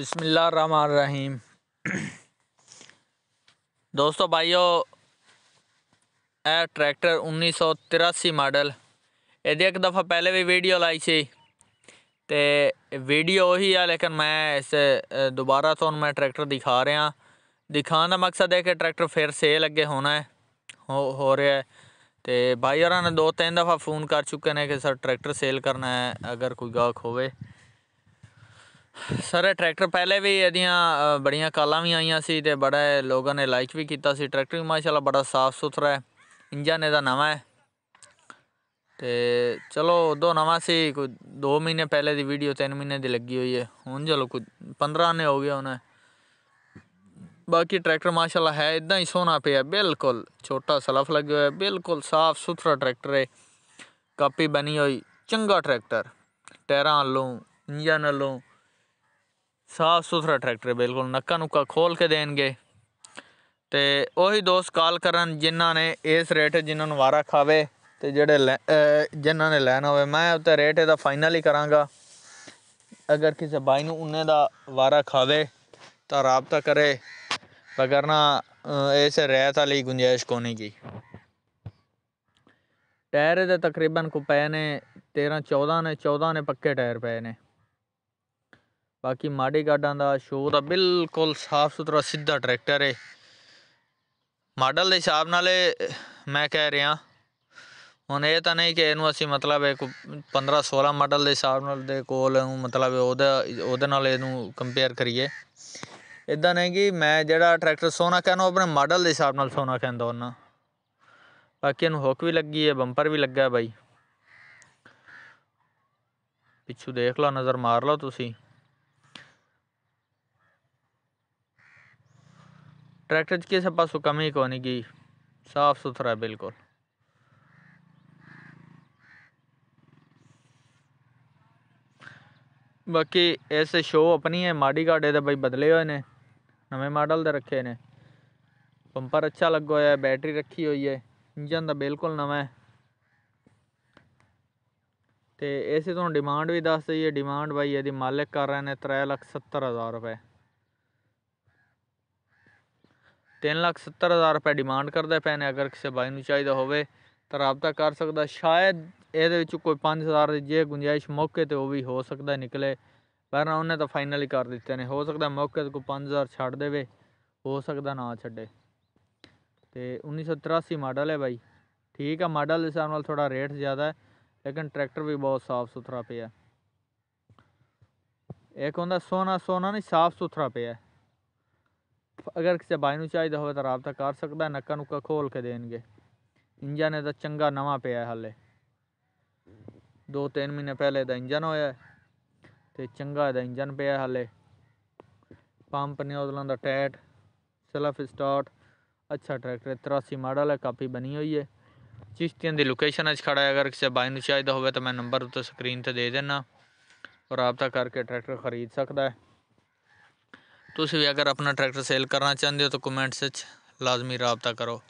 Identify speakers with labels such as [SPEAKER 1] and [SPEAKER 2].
[SPEAKER 1] बिसमीम दोस्तों भाइयों एयर ट्रैक्टर उन्नीस सौ तिरासी मॉडल यदि एक दफ़ा पहले भी वीडियो लाई सी तो वीडियो ही है लेकिन मैं इसे दोबारा तो मैं ट्रैक्टर दिखा रहा दिखाने का मकसद है कि ट्रैक्टर फिर से लगे होना है हो, हो रहा है तो भाई और दो तीन दफ़ा फ़ोन कर चुके हैं कि सर ट्रैक्टर सेल करना है अगर कोई गाहक होवे ਸਰ ਇਹ ਟਰੈਕਟਰ ਪਹਿਲੇ ਵੀ ਇਹਦੀਆਂ ਬੜੀਆਂ ਕਾਲਾਂ ਵੀ ਆਈਆਂ ਸੀ ਤੇ ਬੜਾ ਲੋਕਾਂ ਨੇ ਲਾਈਕ ਵੀ ਕੀਤਾ ਸੀ ਟਰੈਕਟਰ ਵੀ ਮਾਸ਼ਾਅੱਲਾ ਬੜਾ ਸਾਫ ਸੁਥਰਾ ਹੈ ਇੰਜਨ ਇਹਦਾ ਨਵਾਂ ਹੈ ਤੇ ਚਲੋ ਉਦੋਂ ਨਵਾਂ ਸੀ ਕੋਈ 2 ਮਹੀਨੇ ਪਹਿਲੇ ਦੀ ਵੀਡੀਓ 3 ਮਹੀਨੇ ਦੀ ਲੱਗੀ ਹੋਈ ਹੈ ਹੁਣ ਚਲੋ ਕੁਝ 15 ਨੇ ਹੋ ਗਿਆ ਹੁਣ ਬਾਕੀ ਟਰੈਕਟਰ ਮਾਸ਼ਾਅੱਲਾ ਹੈ ਇਦਾਂ ਹੀ ਸੋਹਣਾ ਪਿਆ ਬਿਲਕੁਲ ਛੋਟਾ ਸਲਫ ਲੱਗਿਆ ਹੋਇਆ ਬਿਲਕੁਲ ਸਾਫ ਸੁਥਰਾ ਟਰੈਕਟਰ ਹੈ ਕਾਪੀ ਬਣੀ ਹੋਈ ਚੰਗਾ ਟਰੈਕਟਰ ਟਾਇਰਾਂ ਵੱਲੋਂ ਇੰਜਨ ਵੱਲੋਂ ਸਾਫ ਸੁਥਰਾ ਟਰੈਕਟਰ ਬਿਲਕੁਲ ਨੱਕਾ ਨੁੱਕਾ ਖੋਲ ਕੇ ਦੇਣਗੇ ਤੇ ਉਹੀ ਦੋਸਤ ਕਾਲ ਕਰਨ ਜਿਨ੍ਹਾਂ ਨੇ ਇਸ ਰੇਟ ਜਿਨ੍ਹਾਂ ਨੂੰ ਵਾਰਾ ਖਾਵੇ ਤੇ ਜਿਹੜੇ ਜਿਨ੍ਹਾਂ ਨੇ ਲੈਣਾ ਹੋਵੇ ਮੈਂ ਉੱਤੇ ਰੇਟ ਇਹਦਾ ਫਾਈਨਲ ਹੀ ਕਰਾਂਗਾ ਅਗਰ ਕਿਸੇ ਬਾਈ ਨੂੰ ਉਹਨੇ ਦਾ ਵਾਰਾ ਖਾਵੇ ਤਾਂ ਰਾਬਤਾ ਕਰੇ ਬਗਰਨਾ ਇਸ ਰਹਿਤ ਵਾਲੀ ਗੁੰਜਾਇਸ਼ ਕੋਨੀ ਗਈ ਟਾਇਰ ਦੇ ਤਕਰੀਬਨ ਕੋ ਪਏ ਨੇ 13 14 ਨੇ 14 ਨੇ ਪੱਕੇ ਟਾਇਰ ਪਏ ਨੇ ਬਾਕੀ ਮਾੜੇ ਗਾਡਾਂ ਦਾ ਸ਼ੋਅ ਦਾ ਬਿਲਕੁਲ ਸਾਫ ਸੁਥਰਾ ਸਿੱਧਾ ਟਰੈਕਟਰ ਹੈ ਮਾਡਲ ਦੇ ਹਿਸਾਬ ਨਾਲ ਮੈਂ ਕਹਿ ਰਿਹਾ ਹੁਣ ਇਹ ਤਾਂ ਨਹੀਂ ਕਿ ਇਹਨੂੰ ਅਸੀਂ ਮਤਲਬ ਇੱਕ 15 16 ਮਾਡਲ ਦੇ ਹਿਸਾਬ ਨਾਲ ਦੇ ਕੋਲ ਮਤਲਬ ਉਹਦਾ ਉਹਦੇ ਨਾਲ ਇਹਨੂੰ ਕੰਪੇਅਰ ਕਰੀਏ ਇਦਾਂ ਨਹੀਂ ਕਿ ਮੈਂ ਜਿਹੜਾ ਟਰੈਕਟਰ ਸੋਨਾ ਕਹਿੰਦਾ ਆਪਣੇ ਮਾਡਲ ਦੇ ਹਿਸਾਬ ਨਾਲ ਸੋਨਾ ਕਹਿੰਦਾ ਉਹਨਾਂ ਬਾਕੀ ਇਹਨੂੰ ਹੁੱਕ ਵੀ ਲੱਗੀ ਹੈ ਬੰਪਰ ਵੀ ਲੱਗਾ ਬਾਈ ਪਿੱਛੂ ਦੇਖ ਲਓ ਨਜ਼ਰ ਮਾਰ ਲਓ ਤੁਸੀਂ ट्रैक्टर किसी पास कमी को नहीं गई साफ़ सुथरा बिल्कुल बाकी इस शो अपनी है माड़ी गाड़े तो भाई बदले हुए ने नवे मॉडल दे रखे ने पंपर अच्छा लगा हुआ है बैटरी रखी हुई है इंजन तो बिल्कुल नवा है तो इस तो डिमांड भी दस दी है डिमांड भाई यदि मालिक कर रहे हैं त्रै लख सत्तर हज़ार रुपये ਤਿੰਨ ਲੱਖ 70 ਹਜ਼ਾਰ ਰੁਪਏ ਡਿਮਾਂਡ ਕਰਦਾ ਪਿਆ ਨੇ ਅਗਰ ਕਿਸੇ ਬਾਈ ਨੂੰ ਚਾਹੀਦਾ ਹੋਵੇ ਤਾਂ ਰਾਬਤਾ ਕਰ ਸਕਦਾ ਸ਼ਾਇਦ ਇਹਦੇ ਵਿੱਚ ਕੋਈ 5000 ਦੀ ਜੇ ਗੁੰਜਾਇਸ਼ ਮੌਕੇ ਤੇ ਉਹ ਵੀ ਹੋ ਸਕਦਾ ਨਿਕਲੇ ਪਰ ਉਹਨੇ ਤਾਂ ਫਾਈਨਲੀ ਕਰ ਦਿੱਤੇ ਨੇ ਹੋ ਸਕਦਾ ਮੌਕੇ ਤੇ ਕੋਈ 5000 ਛੱਡ ਦੇਵੇ ਹੋ ਸਕਦਾ ਨਾ ਛੱਡੇ ਤੇ 1983 ਮਾਡਲ ਹੈ ਬਾਈ ਠੀਕ ਆ ਮਾਡਲ ਦੇ ਹਿਸਾਬ ਨਾਲ ਥੋੜਾ ਰੇਟ ਜ਼ਿਆਦਾ ਹੈ ਲੇਕਿਨ ਟਰੈਕਟਰ ਵੀ ਬਹੁਤ ਸਾਫ਼ ਸੁਥਰਾ ਪਿਆ ਇੱਕ ਹੁੰਦਾ ਸੋਨਾ ਸੋਨਾ ਨਹੀਂ ਸਾਫ਼ ਸੁਥਰਾ ਪਿਆ ਅਗਰ ਕਿਸੇ ਬਾਈ ਨੂੰ ਚਾਹੀਦਾ ਹੋਵੇ ਤਾਂ ਰਾਬਤਾ ਕਰ ਸਕਦਾ ਨੱਕਾ ਨੁੱਕਾ ਖੋਲ ਕੇ ਦੇਣਗੇ ਇੰਜਨ ਇਹਦਾ ਚੰਗਾ ਨਵਾਂ ਪਿਆ ਹਾਲੇ 2-3 ਮਹੀਨੇ ਪਹਿਲੇ ਦਾ ਇੰਜਨ ਹੋਇਆ ਤੇ ਚੰਗਾ ਇਹਦਾ ਇੰਜਨ ਪਿਆ ਹਾਲੇ ਪੰਪ ਨਿਓਜ਼ਲਾਂ ਦਾ ਟੈਟ ਸਲਫ ਸਟਾਰਟ ਅੱਛਾ ਟਰੈਕਟਰ 83 ਮਾਡਲ ਹੈ ਕਾਪੀ ਬਣੀ ਹੋਈ ਹੈ ਚਿਸ਼ਤੀਆਂ ਦੀ ਲੋਕੇਸ਼ਨ ਅੱਜ ਖੜਾ ਹੈ ਅਗਰ ਕਿਸੇ ਬਾਈ ਨੂੰ ਚਾਹੀਦਾ ਹੋਵੇ ਤਾਂ ਮੈਂ ਨੰਬਰ ਉੱਤੇ ਸਕਰੀਨ ਤੇ ਦੇ ਦੇਣਾ ਔਰ ਆਪ ਤਾਂ ਕਰਕੇ ਟਰੈਕਟਰ ਖਰੀਦ ਸਕਦਾ ਹੈ ਤੁਸੀਂ ਵੀ ਅਗਰ ਆਪਣਾ ਟਰੈਕਟਰ ਸੇਲ ਕਰਨਾ ਚਾਹੁੰਦੇ ਹੋ ਤਾਂ ਕਮੈਂਟਸ ਵਿੱਚ ਲਾਜ਼ਮੀ ਰਾਬਤਾ ਕਰੋ